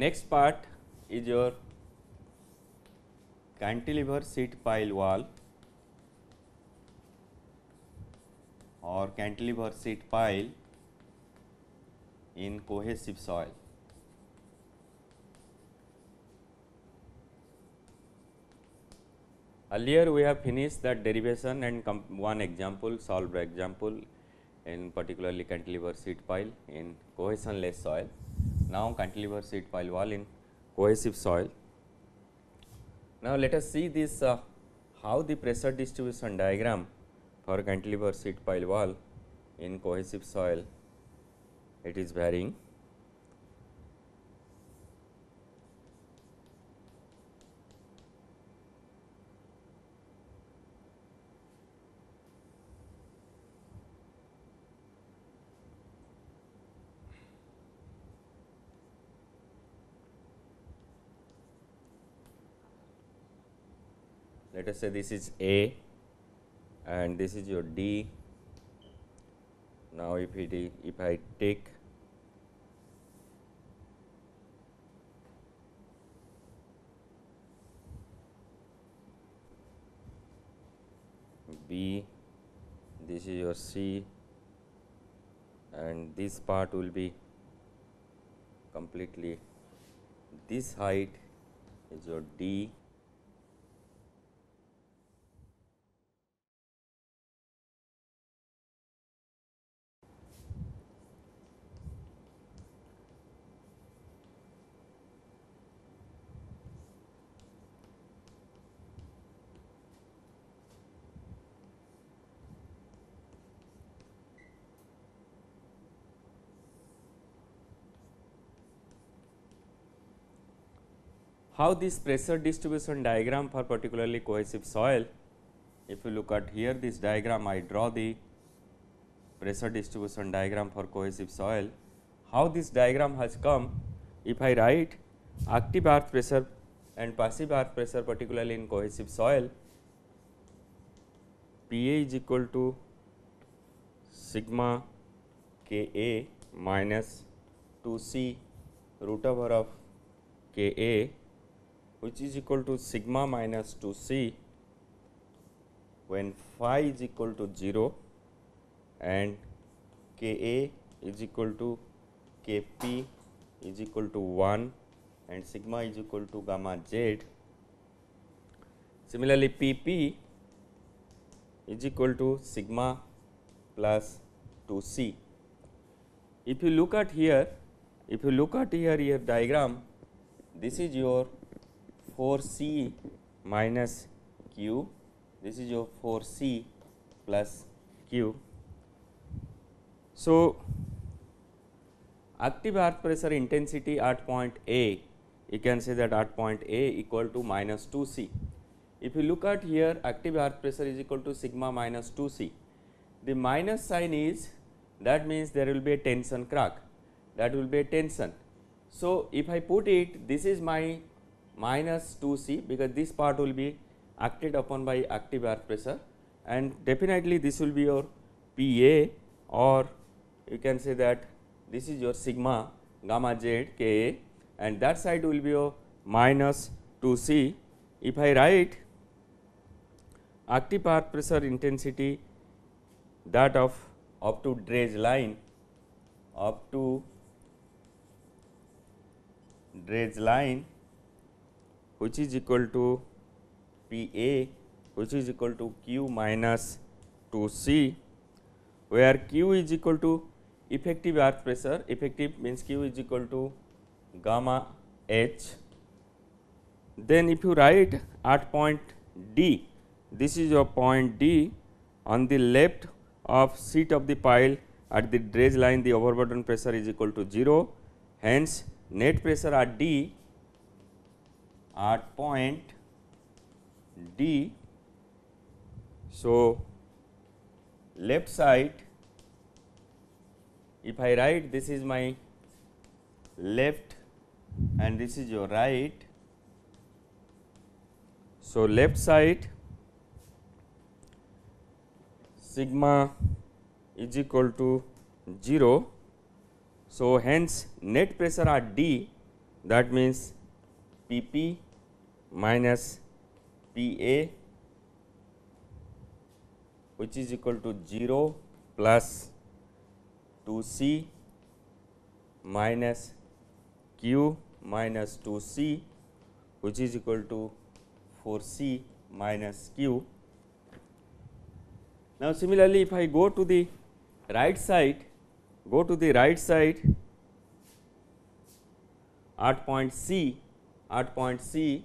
Next part is your cantilever seat pile wall or cantilever seat pile in cohesive soil. Earlier we have finished that derivation and one example solved example in particularly cantilever seat pile in cohesionless soil. Now, cantilever seat pile wall in cohesive soil. Now, let us see this uh, how the pressure distribution diagram for cantilever seat pile wall in cohesive soil it is varying. let us say this is A and this is your D. Now, if it is, if I take B, this is your C and this part will be completely this height is your D how this pressure distribution diagram for particularly cohesive soil. If you look at here this diagram I draw the pressure distribution diagram for cohesive soil. How this diagram has come if I write active earth pressure and passive earth pressure particularly in cohesive soil P A is equal to sigma K A minus 2 C root over of K A which is equal to sigma minus 2 c when phi is equal to 0 and k a is equal to k p is equal to 1 and sigma is equal to gamma z. Similarly, p p is equal to sigma plus 2 c. If you look at here, if you look at here your diagram, this is your 4 c minus q this is your 4 c plus q. So, active earth pressure intensity at point A you can say that at point A equal to minus 2 c. If you look at here active earth pressure is equal to sigma minus 2 c. The minus sign is that means there will be a tension crack that will be a tension. So, if I put it this is my minus 2C because this part will be acted upon by active air pressure and definitely this will be your PA or you can say that this is your sigma gamma z Ka and that side will be your minus 2C. If I write active air pressure intensity that of up to dredge line up to dredge line which is equal to P A which is equal to Q minus 2 C where Q is equal to effective earth pressure effective means Q is equal to gamma H. Then if you write at point D this is your point D on the left of seat of the pile at the dredge line the overburden pressure is equal to 0 hence net pressure at D at point D. So, left side if I write this is my left and this is your right. So, left side sigma is equal to 0. So, hence net pressure at D that means P p minus PA which is equal to 0 plus 2C minus Q minus 2C which is equal to 4C minus Q. Now, similarly, if I go to the right side, go to the right side at point C, at point C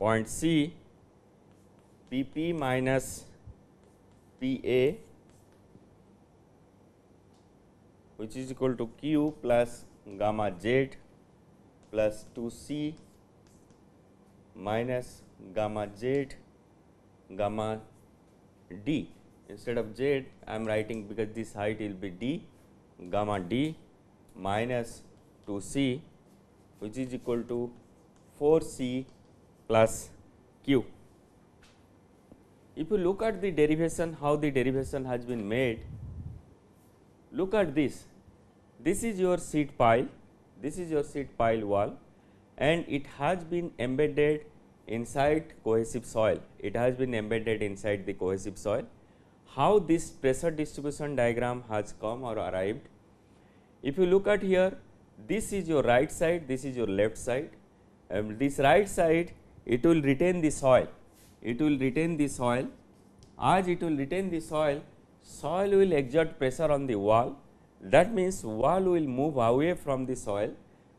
point C P p minus P a which is equal to q plus gamma z plus 2 c minus gamma z gamma d instead of z I am writing because this height will be d gamma d minus 2 c which is equal to 4 c plus q. If you look at the derivation how the derivation has been made, look at this, this is your seed pile, this is your seed pile wall and it has been embedded inside cohesive soil, it has been embedded inside the cohesive soil. How this pressure distribution diagram has come or arrived? If you look at here, this is your right side, this is your left side. and this right side it will retain the soil, it will retain the soil as it will retain the soil, soil will exert pressure on the wall that means wall will move away from the soil.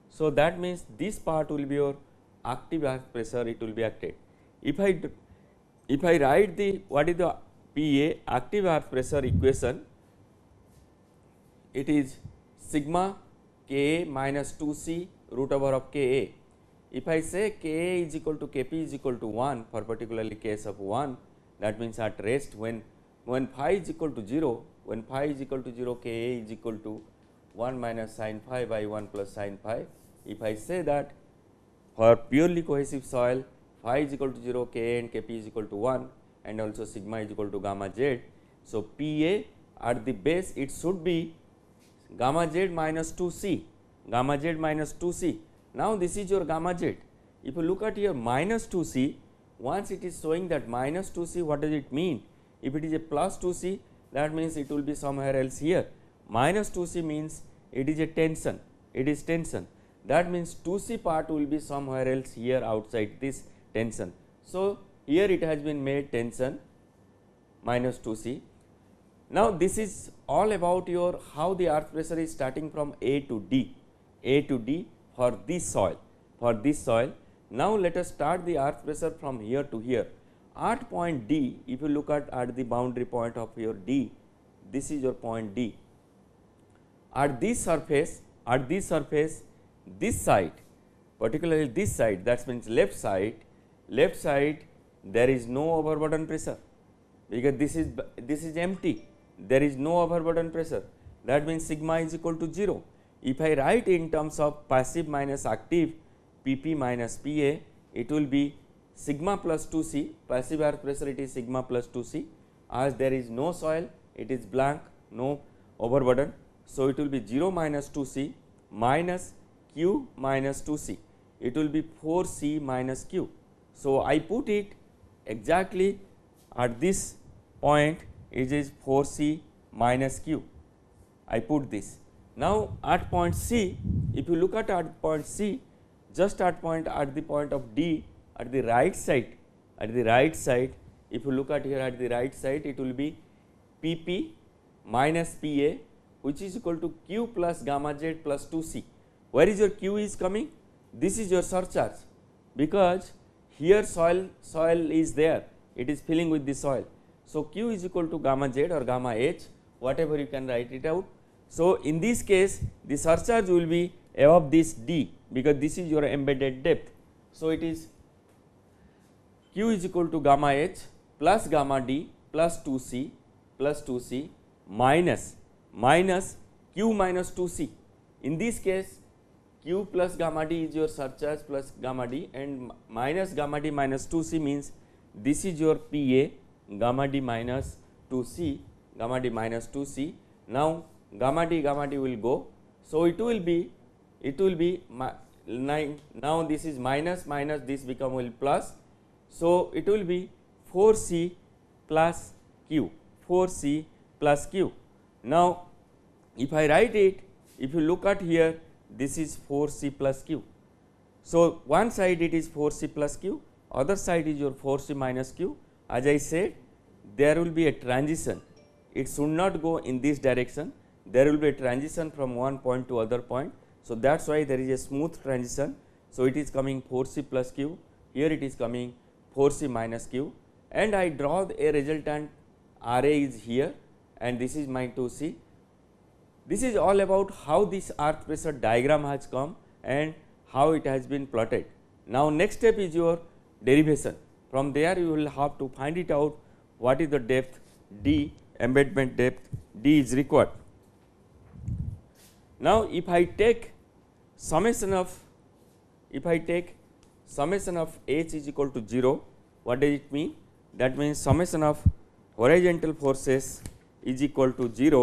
So, that means this part will be your active pressure it will be acted. If I if I write the what is the PA active earth pressure equation it is sigma K A minus 2 C root over of K A if I say Ka is equal to Kp is equal to 1 for particularly case of 1 that means at rest when when phi is equal to 0 when phi is equal to 0 Ka is equal to 1 minus sin phi by 1 plus sin phi. If I say that for purely cohesive soil phi is equal to 0 Ka and Kp is equal to 1 and also sigma is equal to gamma z. So, Pa at the base it should be gamma z minus 2 c gamma z minus 2 c now, this is your gamma jet. If you look at your 2 c, once it is showing that minus 2 c, what does it mean? If it is a plus 2 c, that means it will be somewhere else here. Minus 2 c means it is a tension, it is tension. That means 2 c part will be somewhere else here outside this tension. So, here it has been made tension minus 2 c. Now, this is all about your how the earth pressure is starting from A to D, A to D for this soil for this soil. Now, let us start the earth pressure from here to here at point D if you look at at the boundary point of your D this is your point D at this surface at this surface this side particularly this side that means left side left side there is no overburden pressure because this is this is empty there is no overburden pressure that means sigma is equal to 0 if I write in terms of passive minus active P p minus P a, it will be sigma plus 2 c, passive air pressure it is sigma plus 2 c as there is no soil, it is blank, no overburden. So, it will be 0 minus 2 c minus q minus 2 c, it will be 4 c minus q. So, I put it exactly at this point it is 4 c minus q, I put this now, at point C, if you look at at point C, just at point at the point of D at the right side, at the right side, if you look at here at the right side, it will be P P minus P A which is equal to Q plus gamma Z plus 2 C. Where is your Q is coming? This is your surcharge because here soil soil is there, it is filling with the soil. So, Q is equal to gamma Z or gamma H, whatever you can write it out so, in this case the surcharge will be above this d because this is your embedded depth. So, it is q is equal to gamma h plus gamma d plus 2 c plus 2 c minus minus q minus 2 c. In this case q plus gamma d is your surcharge plus gamma d and minus gamma d minus 2 c means this is your P a gamma d minus 2 c gamma d minus 2 c. Now, gamma d gamma d will go. So, it will be it will be now this is minus minus this become will plus. So, it will be 4 c plus q 4 c plus q. Now, if I write it if you look at here this is 4 c plus q. So, one side it is 4 c plus q other side is your 4 c minus q as I said there will be a transition it should not go in this direction there will be a transition from one point to other point. So, that is why there is a smooth transition. So, it is coming 4 C plus q, here it is coming 4 C minus q and I draw a resultant R A is here and this is my 2 C. This is all about how this earth pressure diagram has come and how it has been plotted. Now, next step is your derivation from there you will have to find it out what is the depth d embedment depth d is required. Now, if I take summation of if I take summation of h is equal to 0, what does it mean? That means summation of horizontal forces is equal to 0.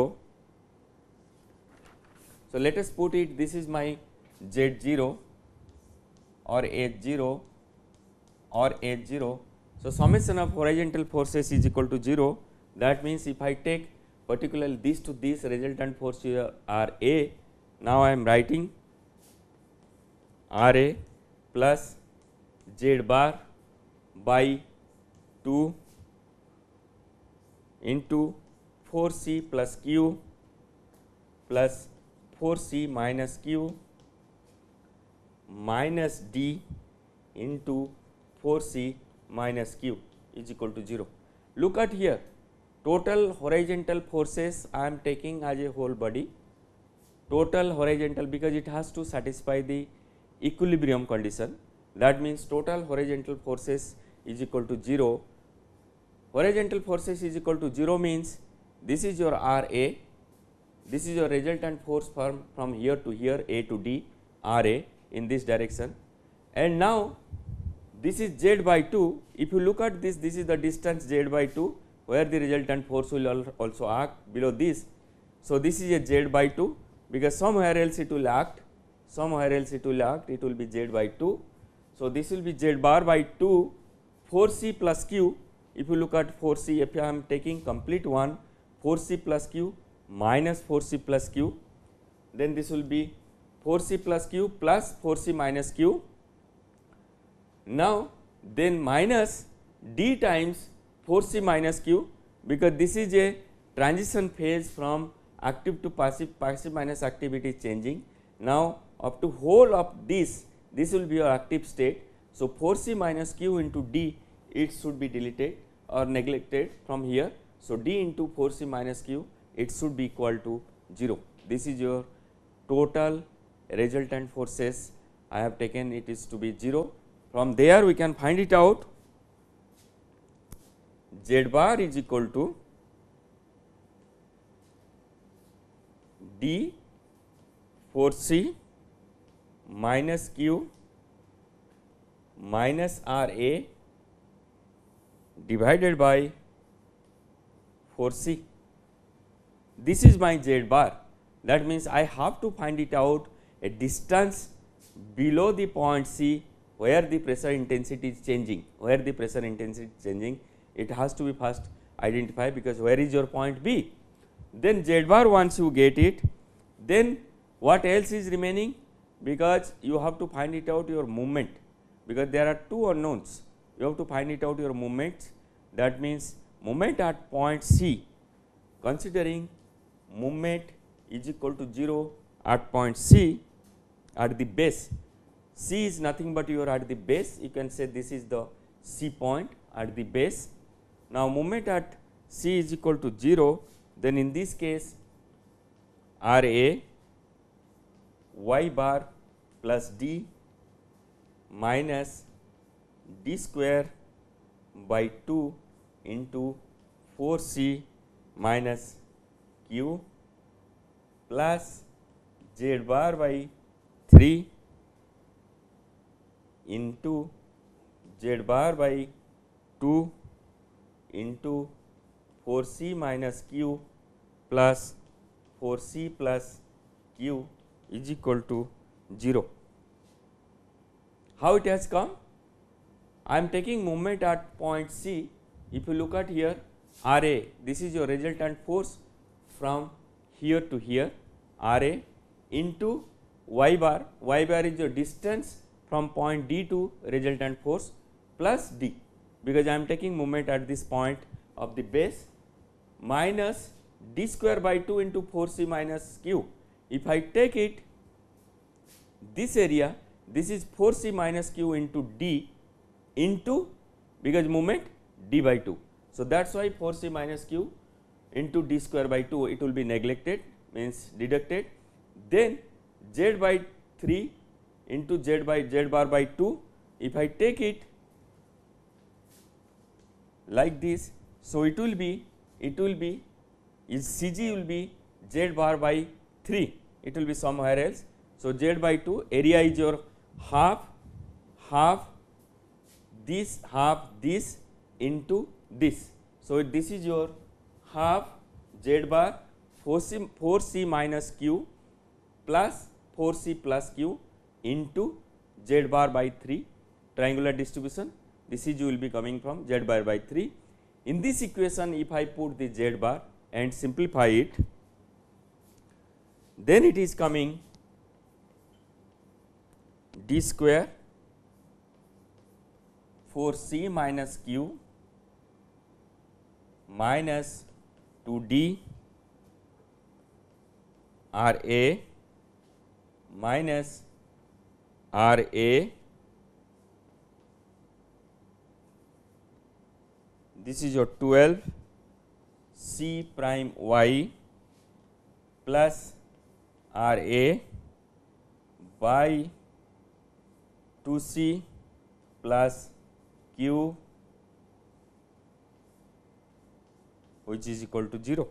So, let us put it this is my z 0 or h 0 or h 0. So, summation of horizontal forces is equal to 0 that means if I take particularly this to this resultant force are A now I am writing R A plus Z bar by 2 into 4 C plus Q plus 4 C minus Q minus D into 4 C minus Q is equal to 0. Look at here total horizontal forces I am taking as a whole body total horizontal because it has to satisfy the equilibrium condition that means total horizontal forces is equal to 0. Horizontal forces is equal to 0 means this is your R A, this is your resultant force from, from here to here A to D R A in this direction and now this is z by 2 if you look at this this is the distance z by 2 where the resultant force will also act below this. So, this is a z by 2 because somewhere else it will act, somewhere else it will act, it will be z by 2. So, this will be z bar by 2 4 c plus q if you look at 4 c if I am taking complete one 4 c plus q minus 4 c plus q then this will be 4 c plus q plus 4 c minus q. Now, then minus d times 4 c minus q because this is a transition phase from active to passive, passive minus activity is changing. Now, up to whole of this, this will be your active state. So, 4C minus Q into D it should be deleted or neglected from here. So, D into 4C minus Q it should be equal to 0. This is your total resultant forces I have taken it is to be 0. From there we can find it out z bar is equal to d 4 c minus q minus r a divided by 4 c. This is my z bar that means I have to find it out a distance below the point c where the pressure intensity is changing, where the pressure intensity is changing it has to be first identified because where is your point B? then z bar once you get it then what else is remaining because you have to find it out your movement because there are two unknowns you have to find it out your movements that means moment at point C considering moment is equal to 0 at point C at the base C is nothing but you are at the base you can say this is the C point at the base. Now, moment at C is equal to 0 then in this case R A y bar plus d minus d square by 2 into 4 c minus q plus z bar by 3 into z bar by 2 into 4 c minus q plus 4 c plus q is equal to 0. How it has come? I am taking moment at point c if you look at here R A this is your resultant force from here to here R A into y bar y bar is your distance from point D to resultant force plus D because I am taking moment at this point of the base minus d square by 2 into 4c minus q. If I take it this area this is 4c minus q into d into because moment d by 2. So, that is why 4c minus q into d square by 2 it will be neglected means deducted then z by 3 into z by z bar by 2 if I take it like this. So, it will be it will be is Cg will be z bar by 3 it will be somewhere else. So, z by 2 area is your half half this half this into this. So, this is your half z bar 4c 4c minus q plus 4c plus q into z bar by 3 triangular distribution this is you will be coming from z bar by 3 In this equation if I put the z bar and simplify it, then it is coming d square 4c minus q minus 2d r a minus r a this is your 12 C prime y plus R A by 2 C plus Q which is equal to 0.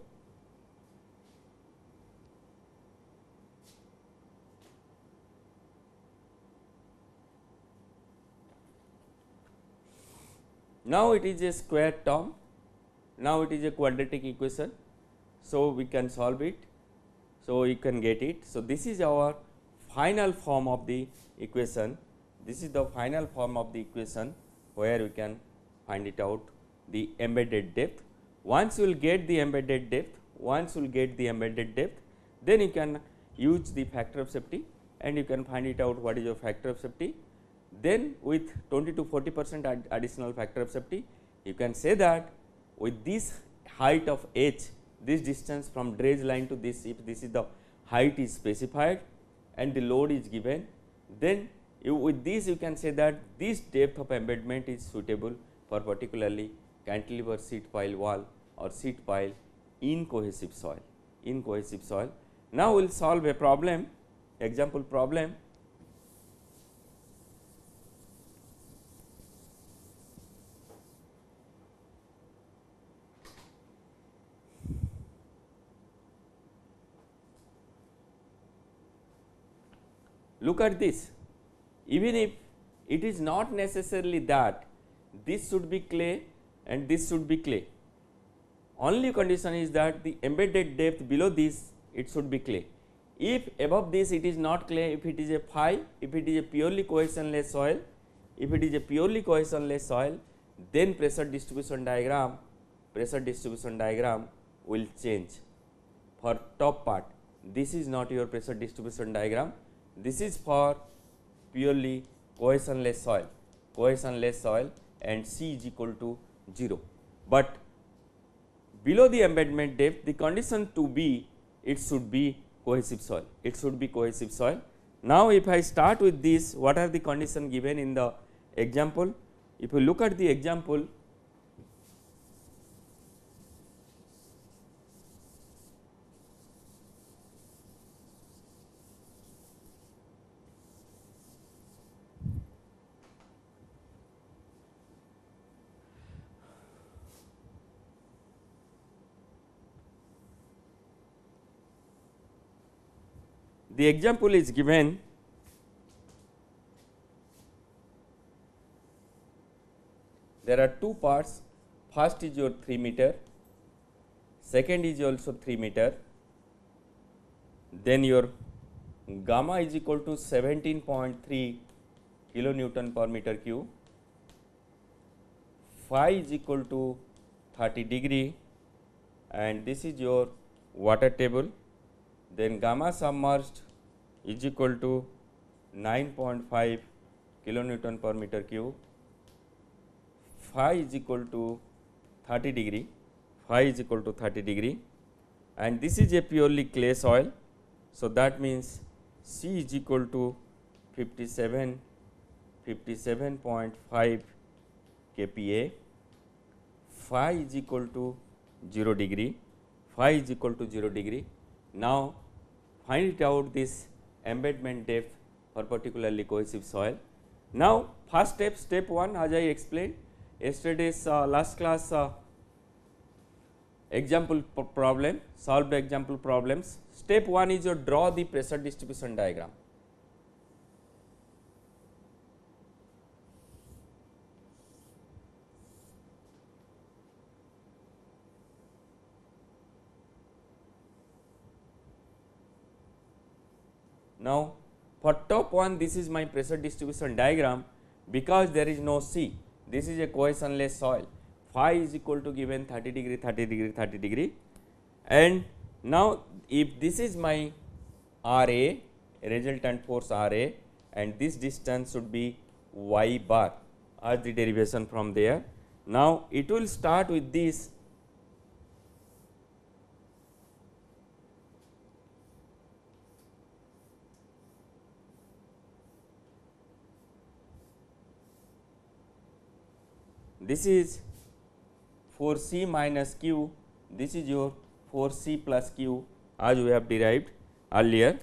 Now, it is a square term, now it is a quadratic equation. So, we can solve it, so you can get it. So, this is our final form of the equation, this is the final form of the equation where we can find it out the embedded depth. Once you will get the embedded depth, once you will get the embedded depth, then you can use the factor of safety and you can find it out what is your factor of safety then with 20 to 40 percent ad additional factor of safety, you can say that with this height of h, this distance from dredge line to this, if this is the height is specified and the load is given, then you with this you can say that this depth of embedment is suitable for particularly cantilever seat pile wall or seat pile in cohesive soil, in cohesive soil. Now, we will solve a problem, example problem Look at this even if it is not necessarily that this should be clay and this should be clay only condition is that the embedded depth below this it should be clay. If above this it is not clay if it is a phi if it is a purely cohesionless soil if it is a purely cohesionless soil then pressure distribution diagram pressure distribution diagram will change for top part this is not your pressure distribution diagram this is for purely cohesionless soil, cohesionless soil and C is equal to 0. But below the embedment depth the condition to be it should be cohesive soil, it should be cohesive soil. Now, if I start with this what are the condition given in the example, if you look at the example the example is given there are two parts first is your 3 meter second is also 3 meter then your gamma is equal to 17.3 kilonewton per meter cube phi is equal to 30 degree and this is your water table then gamma submerged is equal to 9.5 kilonewton per meter cube, phi is equal to 30 degree, phi is equal to 30 degree and this is a purely clay soil. So, that means C is equal to 57 57.5 kPa, phi is equal to 0 degree, phi is equal to 0 degree. Now, find it out this embedment depth for particularly cohesive soil. Now, first step step 1 as I explained yesterday's uh, last class uh, example problem solved example problems. Step 1 is your draw the pressure distribution diagram For top one this is my pressure distribution diagram because there is no C this is a cohesionless soil phi is equal to given 30 degree 30 degree 30 degree and now if this is my RA resultant force RA and this distance should be y bar as the derivation from there. Now, it will start with this this is 4 c minus q, this is your 4 c plus q as we have derived earlier.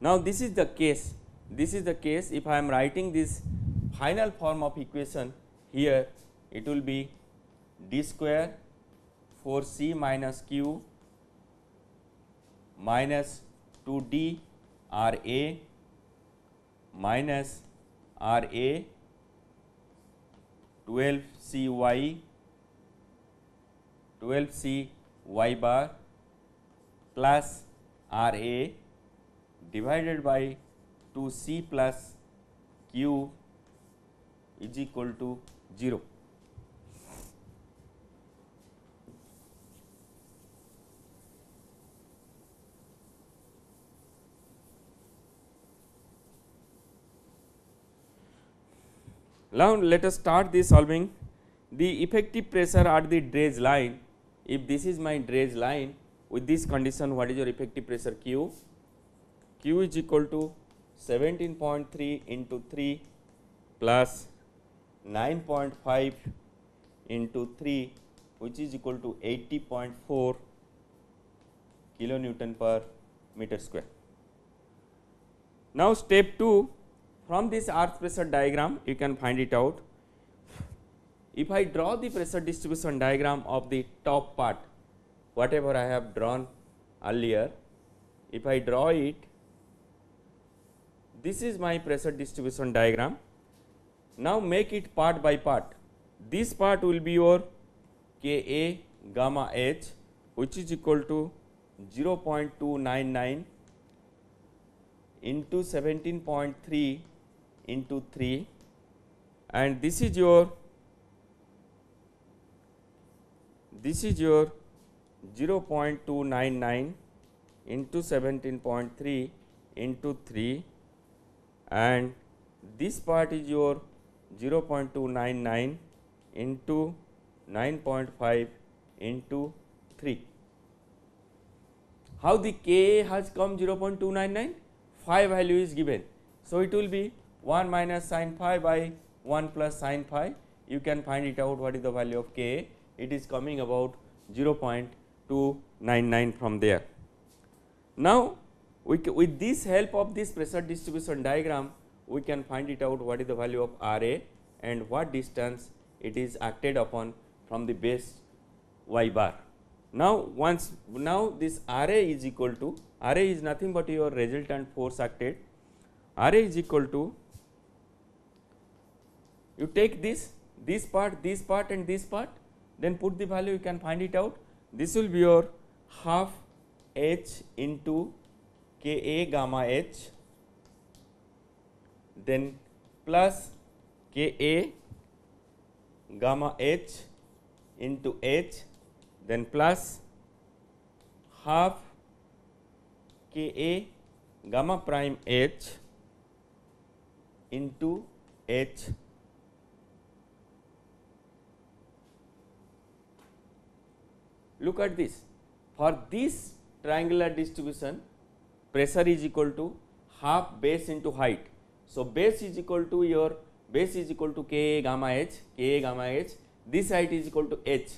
Now, this is the case, this is the case if I am writing this final form of equation here it will be d square 4 c minus q minus 2 d r a minus r a twelve c y twelve c y bar plus r a divided by two c plus q is equal to zero Now, let us start the solving the effective pressure at the dredge line. If this is my dredge line with this condition what is your effective pressure Q? Q is equal to 17.3 into 3 plus 9.5 into 3 which is equal to 80.4 kilonewton per meter square. Now, step 2 from this earth pressure diagram you can find it out. If I draw the pressure distribution diagram of the top part whatever I have drawn earlier, if I draw it this is my pressure distribution diagram. Now make it part by part. This part will be your K A gamma H which is equal to 0.299 into 17.3 into 3 and this is your this is your 0.299 into 17.3 into 3 and this part is your 0.299 into 9.5 into 3. How the K has come 0.299? 5 value is given. So, it will be 1 minus sine phi by 1 plus sine phi you can find it out what is the value of k it is coming about 0.299 from there. Now, with this help of this pressure distribution diagram we can find it out what is the value of RA and what distance it is acted upon from the base y bar. Now, once now this RA is equal to RA is nothing but your resultant force acted RA is equal to you take this, this part, this part and this part then put the value you can find it out this will be your half h into k a gamma h then plus k a gamma h into h then plus half k a gamma prime h into h Look at this for this triangular distribution pressure is equal to half base into height. So, base is equal to your base is equal to K a gamma H, K a gamma H, this height is equal to H,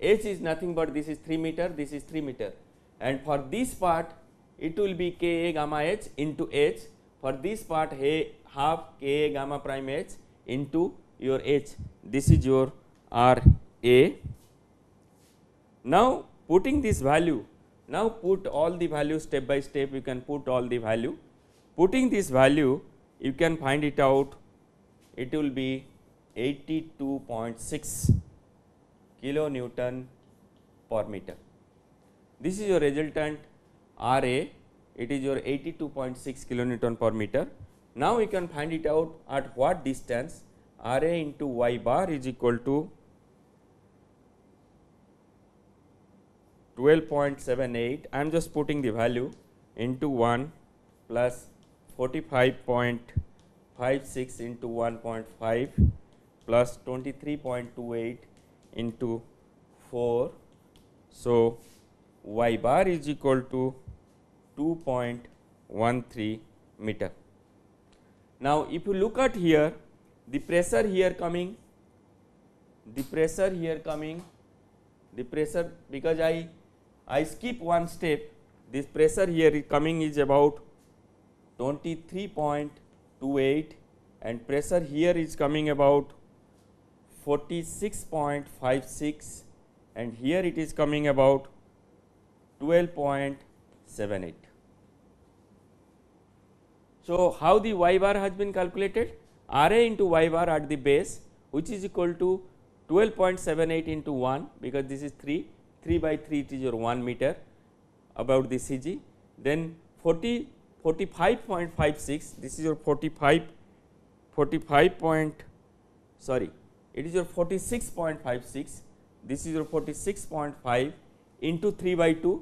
H is nothing but this is 3 meter, this is 3 meter and for this part it will be K a gamma H into H, for this part hey, half K a gamma prime H into your H, this is your R A Now, putting this value, now put all the value step by step you can put all the value. Putting this value you can find it out it will be 82.6 kilo Newton per meter. This is your resultant R A it is your 82.6 kilo Newton per meter. Now, we can find it out at what distance R A into y bar is equal to 12.78 I am just putting the value into 1 plus 45.56 into 1.5 plus 23.28 into 4. So, y bar is equal to 2.13 meter. Now, if you look at here the pressure here coming, the pressure here coming, the pressure because I I skip one step this pressure here is coming is about 23.28 and pressure here is coming about 46.56 and here it is coming about 12.78. So, how the y bar has been calculated? Ra into y bar at the base which is equal to 12.78 into 1 because this is 3 3 by 3 it is your 1 meter about the CG. Then 40 45.56 this is your 45 45 sorry it is your 46.56 this is your 46.5 into 3 by 2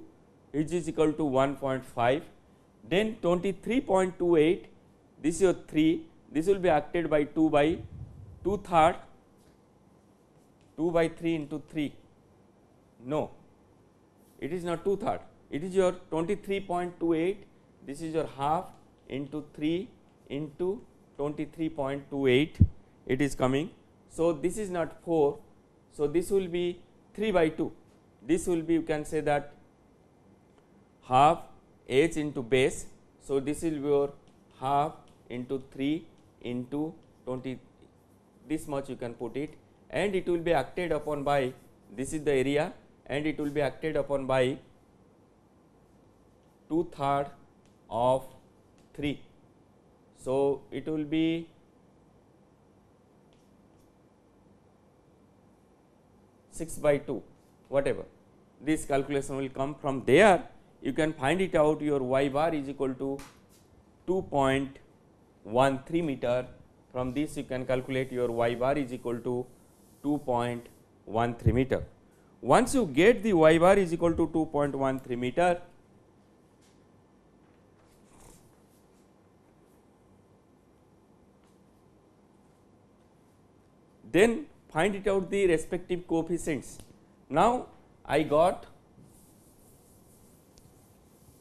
which is equal to 1.5 then 23.28 this is your 3 this will be acted by 2 by 2 third 2 by 3 into 3 no, it is not 2 third, it is your 23.28, this is your half into 3 into 23.28, it is coming. So, this is not 4, so this will be 3 by 2, this will be you can say that half h into base. So, this is your half into 3 into 20 this much you can put it and it will be acted upon by this is the area and it will be acted upon by 2 third of 3. So, it will be six by 2 whatever this calculation will come from there you can find it out your y bar is equal to 2.13 meter from this you can calculate your y bar is equal to 2.13 meter. Once you get the y bar is equal to 2.13 meter, then find it out the respective coefficients. Now, I got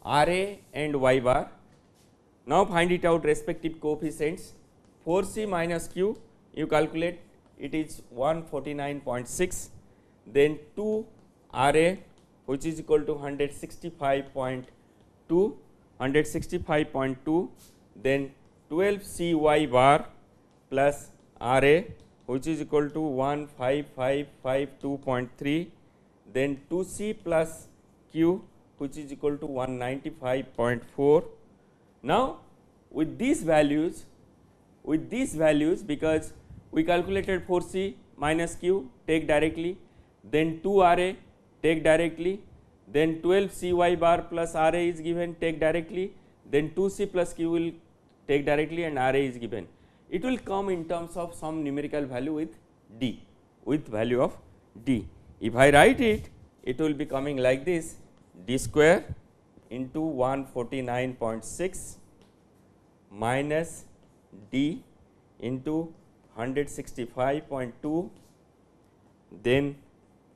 R A and Y bar. Now, find it out respective coefficients 4 C minus Q you calculate it is 149.6 then 2 RA which is equal to 165.2 165.2 then 12 CY bar plus RA which is equal to 15552.3 then 2 C plus Q which is equal to 195.4. Now, with these values with these values because we calculated 4 C minus Q take directly then 2 R A take directly, then 12 C y bar plus R A is given take directly, then 2 C plus Q will take directly and R A is given. It will come in terms of some numerical value with D, with value of D. If I write it, it will be coming like this D square into 149.6 minus D into 165.2 then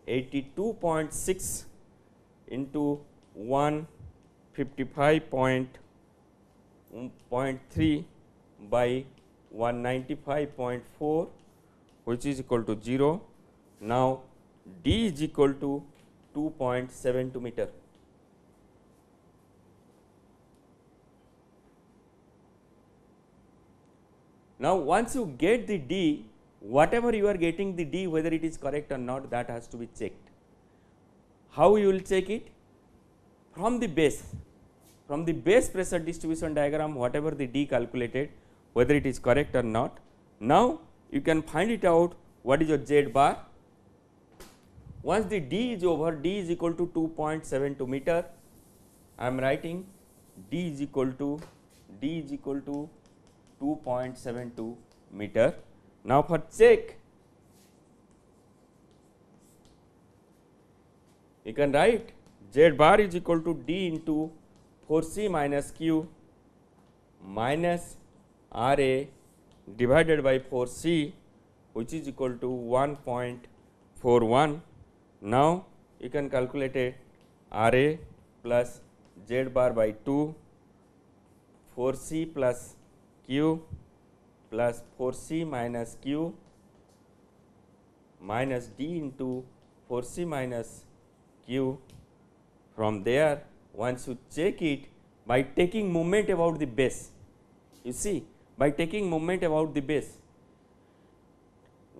82.6 into 155.3 mm, by 195.4 which is equal to 0. Now, d is equal to 2.72 meter. Now, once you get the d whatever you are getting the D whether it is correct or not that has to be checked. How you will check it? From the base, from the base pressure distribution diagram whatever the D calculated whether it is correct or not. Now you can find it out what is your Z bar. Once the D is over D is equal to 2.72 meter I am writing D is equal to D is equal to 2.72 meter Now for check, you can write z bar is equal to d into 4c minus q minus r a divided by 4c which is equal to 1.41. Now, you can calculate a r a plus z bar by 2 4c plus q plus 4 c minus q minus d into 4 c minus q. From there once you check it by taking moment about the base you see by taking moment about the base.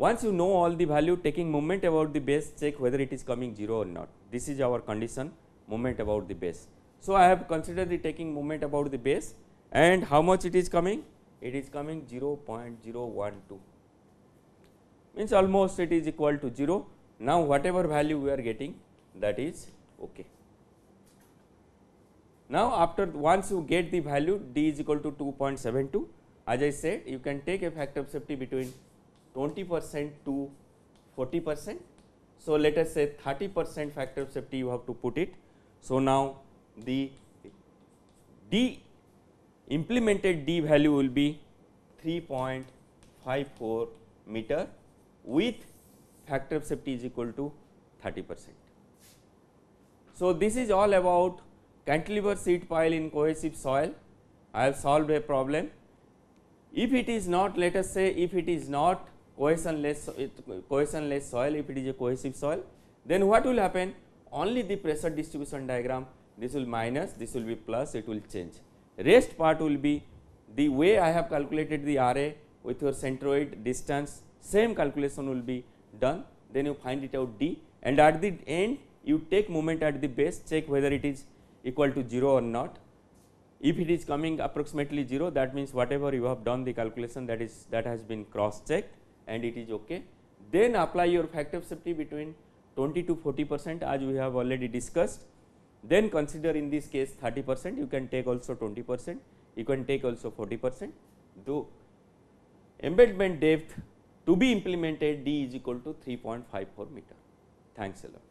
Once you know all the value taking moment about the base check whether it is coming 0 or not this is our condition moment about the base. So, I have considered the taking moment about the base and how much it is coming it is coming 0.012 means almost it is equal to 0. Now, whatever value we are getting that is ok. Now, after once you get the value d is equal to 2.72 as I said you can take a factor of safety between 20 percent to 40 percent. So, let us say 30 percent factor of safety you have to put it. So, now the d implemented d value will be 3.54 meter with factor of safety is equal to 30 percent. So, this is all about cantilever seed pile in cohesive soil. I have solved a problem. If it is not let us say if it is not cohesionless cohesionless soil if it is a cohesive soil then what will happen only the pressure distribution diagram this will minus this will be plus it will change Rest part will be the way I have calculated the RA with your centroid distance same calculation will be done then you find it out D and at the end you take moment at the base check whether it is equal to 0 or not. If it is coming approximately 0 that means whatever you have done the calculation that is that has been cross checked and it is ok. Then apply your factor of safety between 20 to 40 percent as we have already discussed then consider in this case 30 percent, you can take also 20 percent, you can take also 40 percent, though embedment depth to be implemented d is equal to 3.54 meter. Thanks a lot.